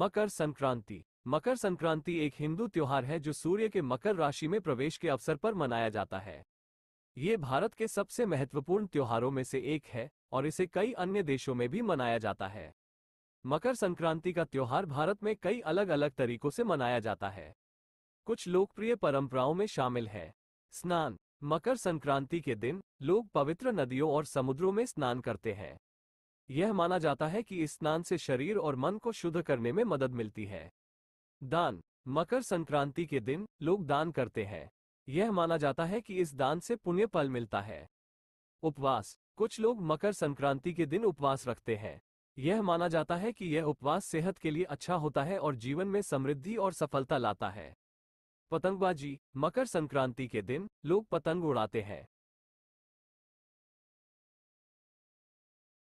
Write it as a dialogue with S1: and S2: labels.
S1: मकर संक्रांति मकर संक्रांति एक हिंदू त्योहार है जो सूर्य के मकर राशि में प्रवेश के अवसर पर मनाया जाता है ये भारत के सबसे महत्वपूर्ण त्योहारों में से एक है और इसे कई अन्य देशों में भी मनाया जाता है मकर संक्रांति का त्योहार भारत में कई अलग अलग तरीकों से मनाया जाता है कुछ लोकप्रिय परंपराओं में शामिल है स्नान मकर संक्रांति के दिन लोग पवित्र नदियों और समुद्रों में स्नान करते हैं यह माना जाता है कि इस स्नान से शरीर और मन को शुद्ध करने में मदद मिलती है दान मकर संक्रांति के दिन लोग दान करते हैं यह माना जाता है कि इस दान से पुण्य फल मिलता है उपवास कुछ लोग मकर संक्रांति के दिन उपवास रखते हैं यह माना जाता है कि यह उपवास सेहत के लिए अच्छा होता है और जीवन में समृद्धि और सफलता लाता है पतंगबाजी मकर संक्रांति के दिन लोग पतंग उड़ाते हैं